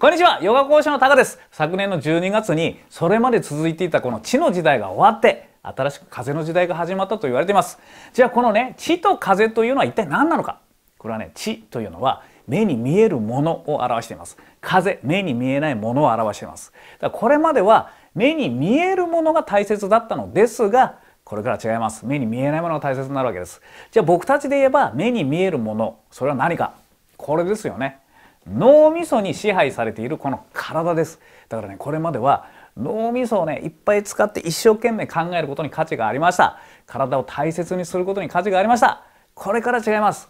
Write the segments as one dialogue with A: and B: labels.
A: こんにちはヨガ講師のタカです昨年の12月にそれまで続いていたこの地の時代が終わって新しく風の時代が始まったと言われていますじゃあこのね地と風というのは一体何なのかこれはね地というのは目に見えるものを表しています風目に見えないものを表していますだこれまでは目に見えるものが大切だったのですがこれから違います目に見えないものが大切になるわけですじゃあ僕たちで言えば目に見えるものそれは何かこれですよね脳みそに支配されているこの体ですだからねこれまでは脳みそをねいっぱい使って一生懸命考えることに価値がありました体を大切にすることに価値がありましたこれから違います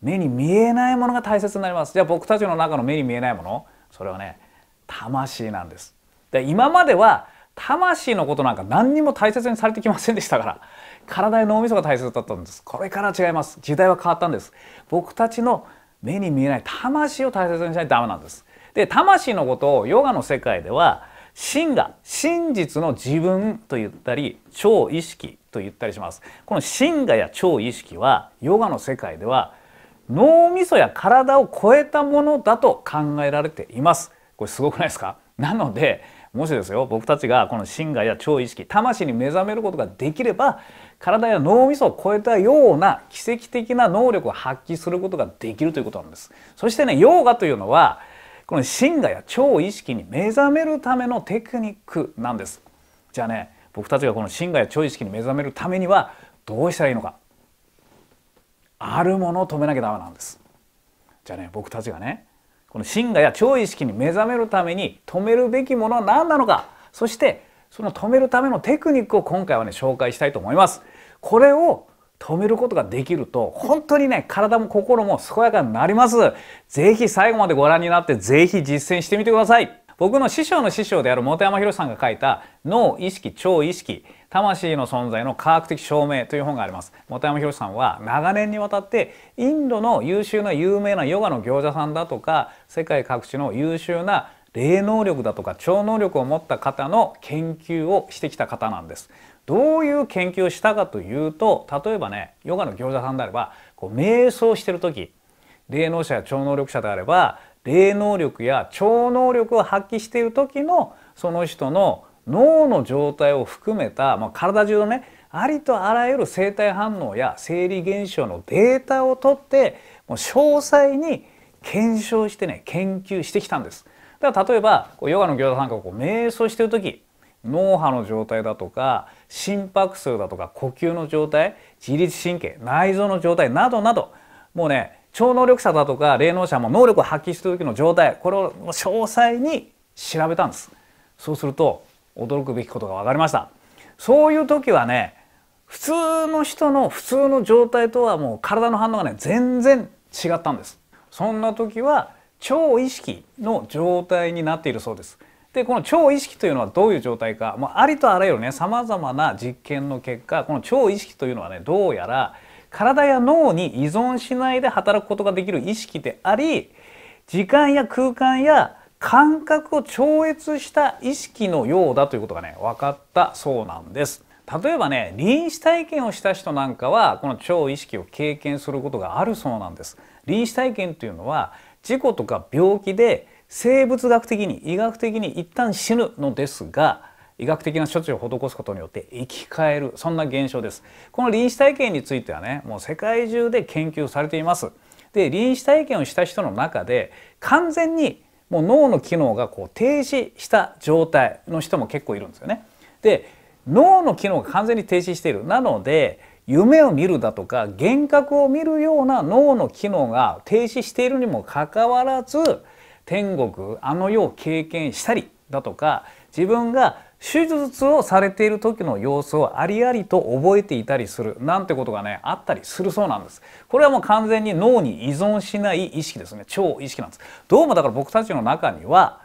A: 目に見えないものが大切になりますじゃあ僕たちの中の目に見えないものそれはね魂なんですで今までは魂のことなんか何にも大切にされてきませんでしたから体や脳みそが大切だったんですこれから違います時代は変わったんです僕たちの目に見えない魂を大切にしないとダメなんです。で魂のことをヨガの世界では真が真実の自分と言ったり超意識と言ったりしますこの真がや超意識はヨガの世界では脳みそや体を超えたものだと考えられていますこれすごくないですかなのでもしですよ僕たちがこの心外や超意識魂に目覚めることができれば体や脳みそを超えたような奇跡的な能力を発揮することができるということなんです。そしてねヨーガというのはこの心外や超意識に目覚めるためのテクニックなんです。じゃあね僕たちがこの心外や超意識に目覚めるためにはどうしたらいいのかあるものを止めなきゃダメなんです。じゃあね僕たちがねこの真我や超意識に目覚めるために止めるべきものは何なのかそしてその止めるためのテクニックを今回はね紹介したいと思います。これを止めることができると本当にね体も心も健やかになります。ぜひ最後までご覧になってぜひ実践してみてください。僕の師匠の師匠である本山宏さんが書いた脳意識超意識魂の存在の科学的証明という本があります本山博さんは長年にわたってインドの優秀な有名なヨガの行者さんだとか世界各地の優秀な霊能力だとか超能力を持った方の研究をしてきた方なんですどういう研究をしたかというと例えばねヨガの行者さんであればこう瞑想してる時霊能者や超能力者であれば霊能力や超能力を発揮している時のその人の脳の状態を含めた、まあ、体中のねありとあらゆる生体反応や生理現象のデータを取ってもう詳細に検証してね研究してきたんです。だから例えばこうヨガの行座さんがこう瞑想してる時脳波の状態だとか心拍数だとか呼吸の状態自律神経内臓の状態などなどもうね超能力者だとか霊能者も能力を発揮する時の状態これを詳細に調べたんです。そうすると驚くべきことが分かりましたそういう時はね普通の人の普通の状態とはもう体の反応がね全然違ったんですそんな時は超意識の状態になっているそうですでこの超意識というのはどういう状態か、もあ、ありとあらゆるねさまざまな実験の結果この超意識というのはねどうやら体や脳に依存しないで働くことができる意識であり時間や空間や感覚を超越した意識のようだということがね分かったそうなんです。例えばね臨死体験をした人なんかはこの超意識を経験することがあるそうなんです。臨死体験というのは事故とか病気で生物学的に医学的に一旦死ぬのですが医学的な処置を施すことによって生き返るそんな現象ですこの臨死体験についてはねもう世界中で研究されていますで臨死体験をした人の中で完全にもう脳の機能がこう停止した状態の人も結構いるんですよね。で脳の機能が完全に停止しているなので夢を見るだとか幻覚を見るような脳の機能が停止しているにもかかわらず天国あの世を経験したりだとか自分が手術をされている時の様子をありありと覚えていたりするなんてことがねあったりするそうなんですこれはもう完全に脳に依存しない意識ですね超意識なんですどうもだから僕たちの中には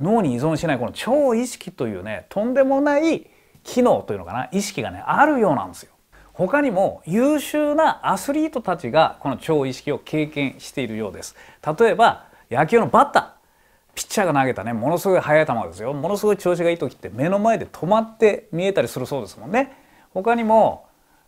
A: 脳に依存しないこの超意識というねとんでもない機能というのかな意識がねあるようなんですよ他にも優秀なアスリートたちがこの超意識を経験しているようです例えば野球のバッターピッチャーが投げたねものすごい速い球ですよものすごい調子がいい時って目の前で止まって見えたりするそうですもんね他にも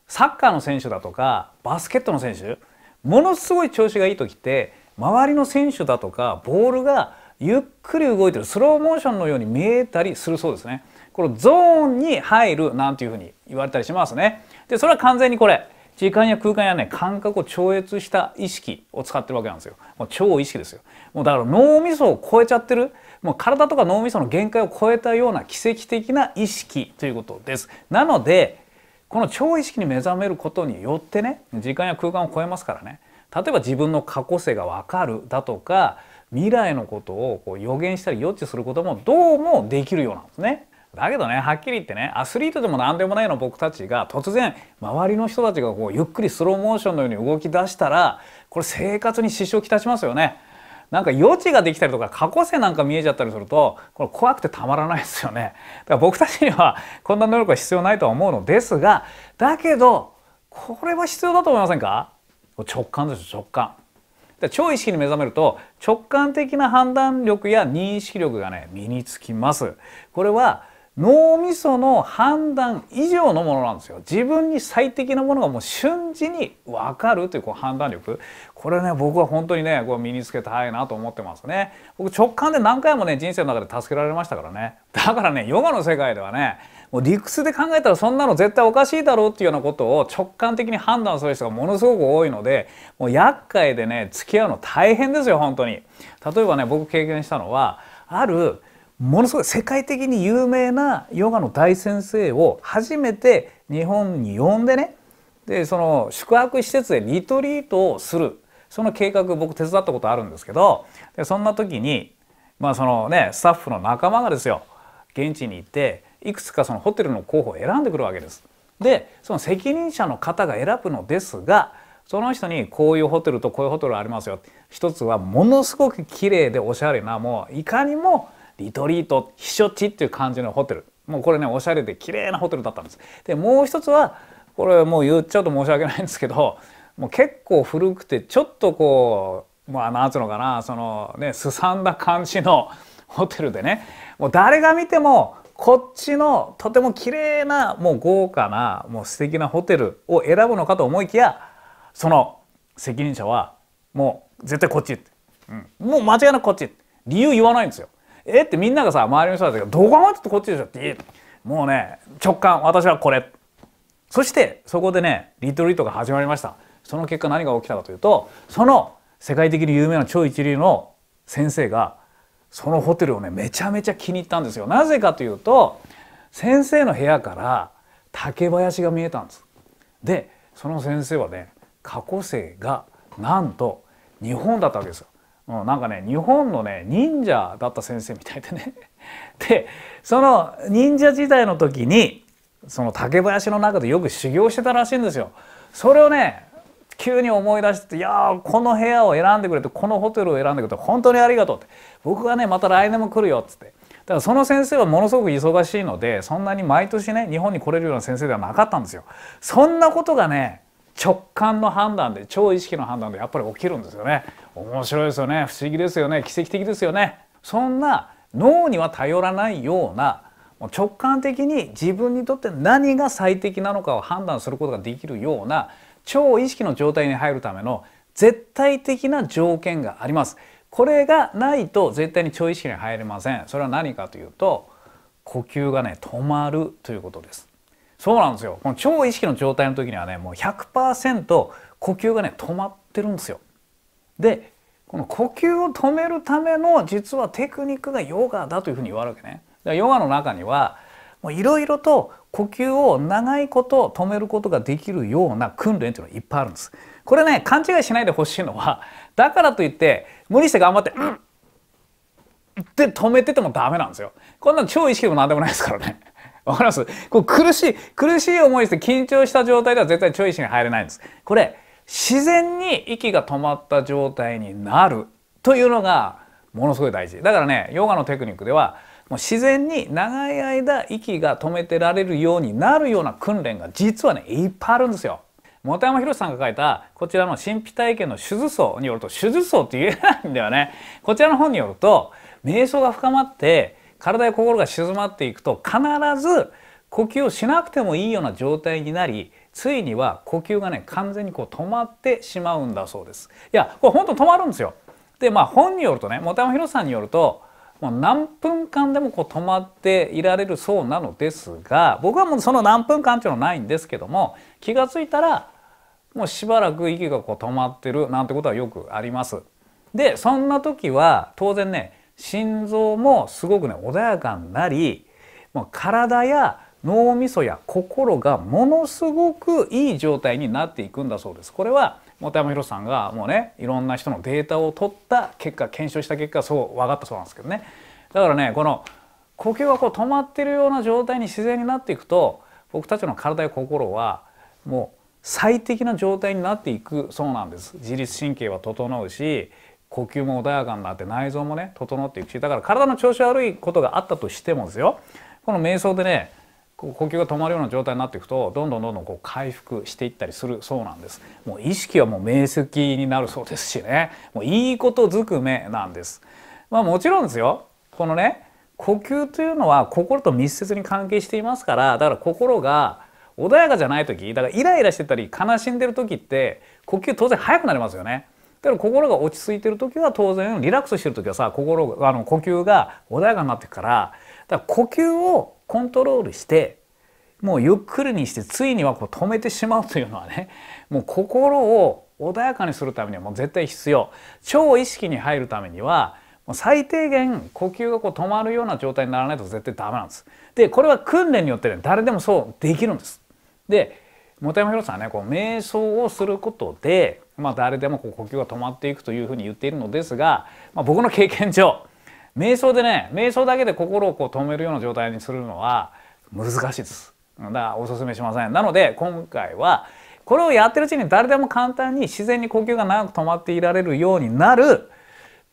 A: サッカーの選手だとかバスケットの選手ものすごい調子がいい時って周りの選手だとかボールがゆっくり動いてるスローモーションのように見えたりするそうですねこのゾーンに入るなんていうふうに言われたりしますねでそれは完全にこれ時間や空間やね感覚を超越した意識を使ってるわけなんですよもう超意識ですよもうだから脳みそを超えちゃってるもう体とか脳みその限界を超えたような奇跡的な意識ということですなのでこの超意識に目覚めることによってね時間や空間を超えますからね例えば自分の過去性が分かるだとか未来のことをこう予言したり予知することもどうもできるようなんですね。だけどねはっきり言ってねアスリートでも何でもないの僕たちが突然周りの人たちがこうゆっくりスローモーションのように動き出したらこれ生活に支障をきたしますよね。なんか余地ができたりとか過去性なんか見えちゃったりするとこれ怖くてたまらないですよね。だから僕たちにはこんな能力は必要ないとは思うのですがだけどこれは必要だと思いませんか直感です直感。超意識に目覚めると直感的な判断力や認識力がね身につきます。これは脳みその判断以上のものなんですよ自分に最適なものがもう瞬時に分かるというこう判断力これね僕は本当にねこう身につけたいなと思ってますね僕直感で何回もね人生の中で助けられましたからねだからねヨガの世界ではねもう理屈で考えたらそんなの絶対おかしいだろうっていうようなことを直感的に判断する人がものすごく多いのでもう厄介でね付き合うの大変ですよ本当に例えばね僕経験したのはあるものすごい世界的に有名なヨガの大先生を初めて日本に呼んでねでその宿泊施設でリトリートをするその計画僕手伝ったことあるんですけどでそんな時に、まあそのね、スタッフの仲間がですよ現地に行っていくつかそのホテルの候補を選んでくるわけです。でその責任者の方が選ぶのですがその人にこういうホテルとこういうホテルありますよ一つはものすごく綺麗でおしゃれなもういかにもリトリート避暑地っていう感じのホテルもうこれねおしゃれで綺麗なホテルだったんですでもう一つはこれもう言っちゃうと申し訳ないんですけどもう結構古くてちょっとこうまあなんつうのかなそのねすさんだ感じのホテルでねもう誰が見てもこっちのとても綺麗なもう豪華なもう素敵なホテルを選ぶのかと思いきやその責任者はもう絶対こっち、うん、もう間違いなくこっち理由言わないんですよ。えってみんながさ周りの人たちが「どう考えてってこっちでしょ」ってもうね直感私はこれそしてそこでねリトリートが始まりましたその結果何が起きたかというとその世界的に有名な超一流の先生がそのホテルをねめちゃめちゃ気に入ったんですよなぜかというと先生の部屋から竹林が見えたんですでその先生はね過去生がなんと日本だったわけですようん、なんかね日本のね忍者だった先生みたいでね でその忍者時代の時にその竹林の中でよく修行してたらしいんですよ。それをね急に思い出して「いやこの部屋を選んでくれてこのホテルを選んでくれて本当にありがとう」って「僕はねまた来年も来るよ」っつって。だからその先生はものすごく忙しいのでそんなに毎年ね日本に来れるような先生ではなかったんですよ。そんなことがね直感の判断で超意識の判断でやっぱり起きるんですよね面白いですよね不思議ですよね奇跡的ですよねそんな脳には頼らないような直感的に自分にとって何が最適なのかを判断することができるような超意識の状態に入るための絶対的な条件がありますこれがないと絶対に超意識に入れませんそれは何かというと呼吸がね止まるということですそうなんですよこの超意識の状態の時にはねもう100%呼吸がね止まってるんですよでこの呼吸を止めるための実はテクニックがヨガだというふうに言われるわけねだからヨガの中にはいろいろと呼吸を長いこと止めることができるような訓練というのがいっぱいあるんですこれね勘違いしないでほしいのはだからといって無理して頑張って「うん」って止めててもダメなんですよこんなの超意識でも何でもないですからねわかりますこう苦しい、苦しい思いして緊張した状態では絶対チョイスに入れないんです。これ、自然に息が止まった状態になるというのがものすごい大事。だからね、ヨガのテクニックでは、もう自然に長い間息が止めてられるようになるような訓練が実はね、いっぱいあるんですよ。本山博さんが書いたこちらの神秘体験の手術層によると手術層って言えないんだよねこちらの本によると瞑想が深まって体や心が静まっていくと必ず呼吸をしなくてもいいような状態になりついには呼吸がね完全にこう止まってしまうんだそうです。いやこれ本当止まるんですよ。でまあ本によるとね本山宏さんによるともう何分間でもこう止まっていられるそうなのですが僕はもうその何分間っていうのはないんですけども気が付いたらもうしばらく息がこう止まってるなんてことはよくあります。でそんな時は当然ね心臓もすごくね穏やかになりもう体や脳みそや心がものすごくいい状態になっていくんだそうです。これは本山宏さんがもうねいろんな人のデータを取った結果検証した結果そう分かったそうなんですけどね。だからねこの呼吸がこう止まってるような状態に自然になっていくと僕たちの体や心はもう最適な状態になっていくそうなんです。自律神経は整うし呼吸も穏やかになって内臓もね整っていくしだから体の調子悪いことがあったとしてもですよこの瞑想でね呼吸が止まるような状態になっていくとどんどんどんどんこう回復していったりするそうなんですもう意識はもう明晰になるそうですしねもういいことづくめなんですまあもちろんですよこのね呼吸というのは心と密接に関係していますからだから心が穏やかじゃない時だからイライラしてたり悲しんでる時って呼吸当然速くなりますよねだから心が落ち着いてる時は当然リラックスしてる時はさ心あの呼吸が穏やかになってくからだから呼吸をコントロールしてもうゆっくりにしてついにはこう止めてしまうというのはね もう心を穏やかにするためにはもう絶対必要超意識に入るためにはもう最低限呼吸がこう止まるような状態にならないと絶対ダメなんですでこれは訓練によってね誰でもそうできるんですで本山宏さんはねこう瞑想をすることで、まあ、誰でもこう呼吸が止まっていくというふうに言っているのですが、まあ、僕の経験上瞑想でね瞑想だけで心をこう止めるような状態にするのは難しいです。だからおすすめしません。なので今回はこれをやってるうちに誰でも簡単に自然に呼吸が長く止まっていられるようになる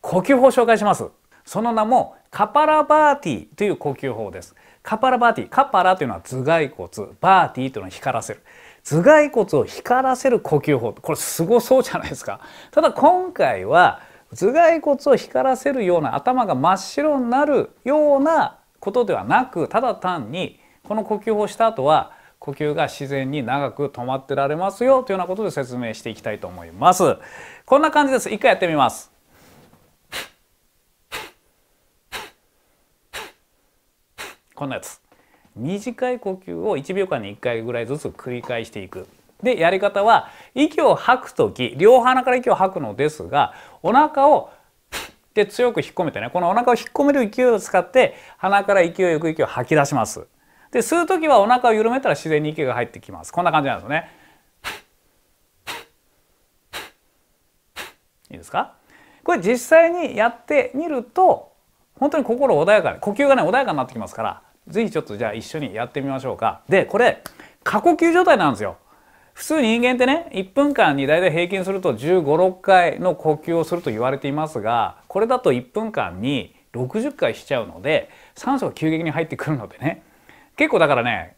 A: 呼吸法を紹介します。その名もカパラバーティという呼吸法です。カパラバーティカパラというのは頭蓋骨バーティというのは光らせる頭蓋骨を光らせる呼吸法これすごそうじゃないですかただ今回は頭蓋骨を光らせるような頭が真っ白になるようなことではなくただ単にこの呼吸法をした後は呼吸が自然に長く止まってられますよというようなことで説明していきたいと思いますこんな感じです一回やってみますこんなやつ短い呼吸を1秒間に1回ぐらいずつ繰り返していく。で、やり方は、息を吐く時、両鼻から息を吐くのですが、お腹をで強く引っ込めてね、このお腹を引っ込める勢いを使って、鼻から勢いよく息を吐き出します。で、吸う時はお腹を緩めたら自然に息が入ってきます。こんな感じなんですね。いいですかこれ実際にやってみると、本当に心穏やかで、呼吸がね、穏やかになってきますから、ぜひちょっとじゃあ一緒にやってみましょうか。で、これ、過呼吸状態なんですよ。普通人間ってね、1分間に大体平均すると15、6回の呼吸をすると言われていますが、これだと1分間に60回しちゃうので、酸素が急激に入ってくるのでね、結構だからね、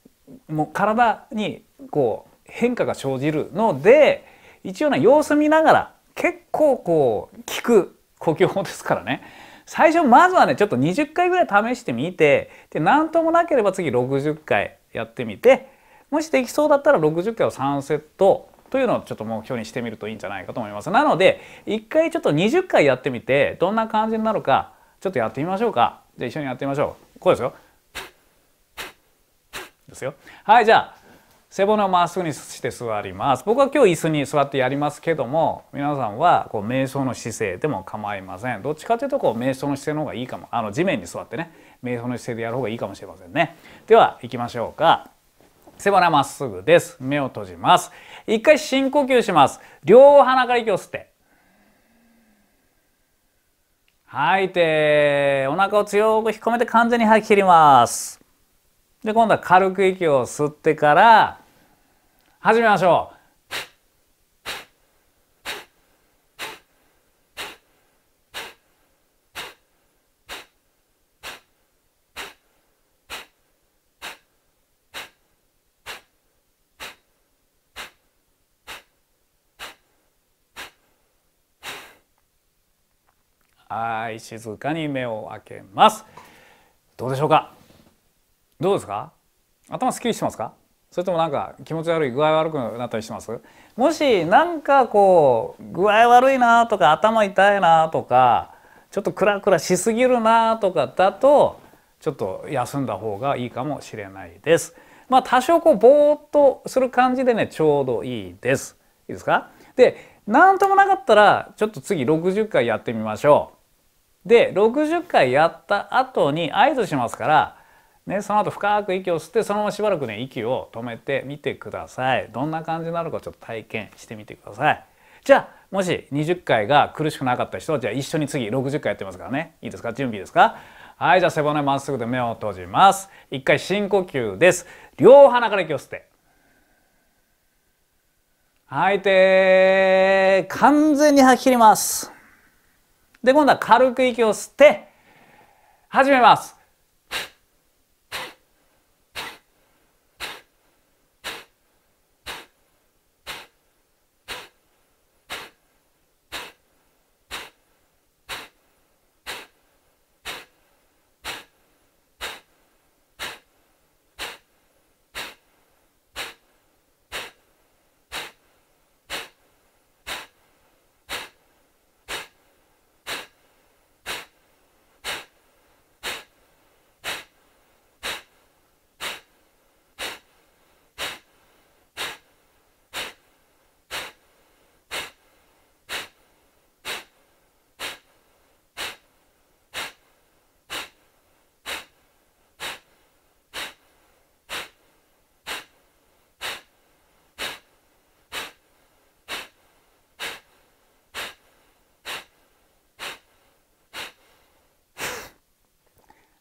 A: もう体にこう変化が生じるので、一応ね、様子見ながら結構こう効く呼吸法ですからね。最初まずはねちょっと20回ぐらい試してみてで何ともなければ次60回やってみてもしできそうだったら60回を3セットというのをちょっと目標にしてみるといいんじゃないかと思います。なので1回ちょっと20回やってみてどんな感じになるかちょっとやってみましょうか。じゃあ一緒にやってみましょう。こうですよ。ですよ。はいじゃあ背骨をまっすぐにして座ります僕は今日椅子に座ってやりますけども皆さんはこう瞑想の姿勢でも構いませんどっちかというとこう瞑想の姿勢の方がいいかもあの地面に座ってね瞑想の姿勢でやる方がいいかもしれませんねでは行きましょうか背骨まっすぐです目を閉じます一回深呼吸します両鼻から息を吸って吐いてお腹を強く引っ込めて完全に吐き切りますで今度は軽く息を吸ってから始めましょうはい静かに目を開けますどうでしょうかどうですか頭すっきりしてますかそれともなんか気持ち悪い具合悪くなったりしますもしなんかこう具合悪いなとか頭痛いなとかちょっとクラクラしすぎるなとかだとちょっと休んだ方がいいかもしれないです。まあ多少こうぼーっとする感じでねちょうどいいです。いいですかで何ともなかったらちょっと次60回やってみましょう。で60回やった後に合図しますからね、その後深く息を吸ってそのまましばらくね息を止めてみてくださいどんな感じなのかちょっと体験してみてくださいじゃあもし20回が苦しくなかった人じゃあ一緒に次60回やってますからねいいですか準備ですかはいじゃあ背骨まっすぐで目を閉じます一回深呼吸です両鼻から息を吸って吐いて完全に吐き切りますで今度は軽く息を吸って始めます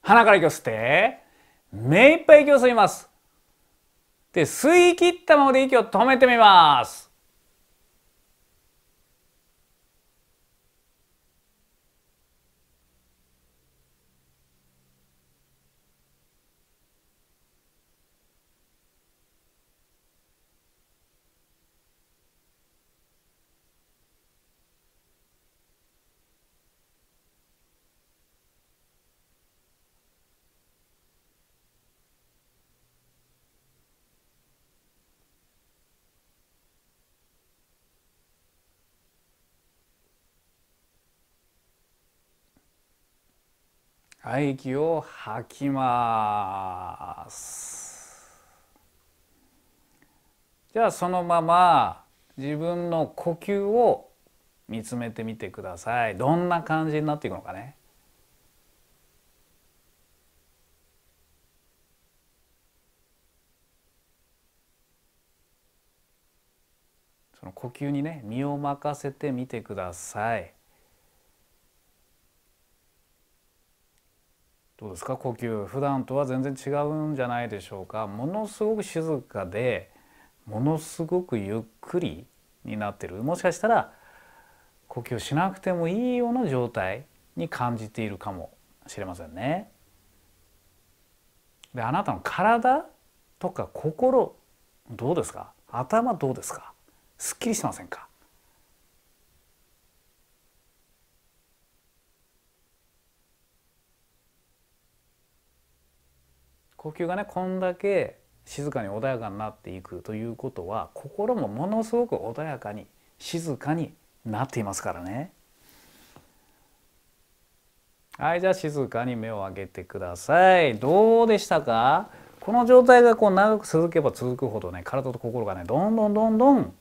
A: 鼻から息を吸って、目いっぱい息を吸います。で、吸い切ったままで息を止めてみます。息を吐きますじゃあそのまま自分の呼吸を見つめてみてくださいどんな感じになっていくのかねその呼吸にね身を任せてみてください。どうですか呼吸普段とは全然違うんじゃないでしょうかものすごく静かでものすごくゆっくりになってるもしかしたら呼吸しなくてもいいような状態に感じているかもしれませんね。であなたの体とか心どうですか頭どうですかすっきりしてませんか呼吸がねこんだけ静かに穏やかになっていくということは心もものすごく穏やかに静かになっていますからね。はいじゃあ静かに目を上げてください。どうでしたかこの状態がこう長く続けば続くほどね体と心がねどんどんどんどん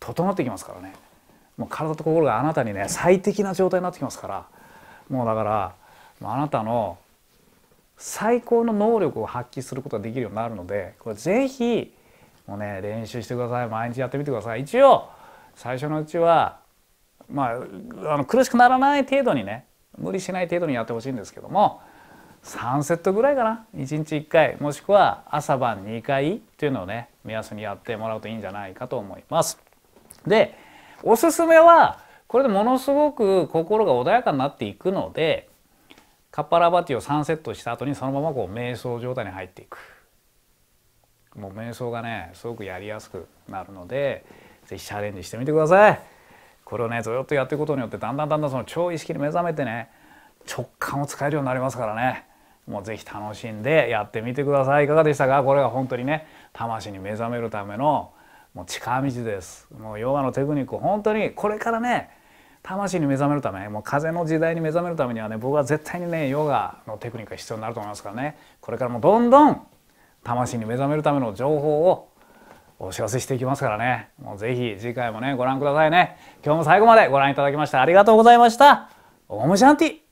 A: 整ってきますからねもう体と心があなたにね最適な状態になってきますからもうだからあなたの最高の能力を発揮することができるようになるのでこれ是非もうね練習してください毎日やってみてください一応最初のうちはまああの苦しくならない程度にね無理しない程度にやってほしいんですけども3セットぐらいかな1日1回もしくは朝晩2回っていうのをね目安にやってもらうといいんじゃないかと思います。でおすすめはこれでものすごく心が穏やかになっていくのでカッパラバティを3セットした後にそのままこう瞑想状態に入っていくもう瞑想がねすごくやりやすくなるので是非チャレンジしてみてくださいこれをねずっとやっていくことによってだんだんだんだんその超意識に目覚めてね直感を使えるようになりますからねもう是非楽しんでやってみてくださいいかがでしたかこれが本当にね魂に目覚めるためのもう近道ですもうヨガのテクニック本当にこれからね魂に目覚めるためもう風の時代に目覚めるためにはね僕は絶対にねヨガのテクニックが必要になると思いますからねこれからもどんどん魂に目覚めるための情報をお知らせしていきますからねもうぜひ次回もねご覧くださいね今日も最後までご覧いただきましてありがとうございましたオムシャンティ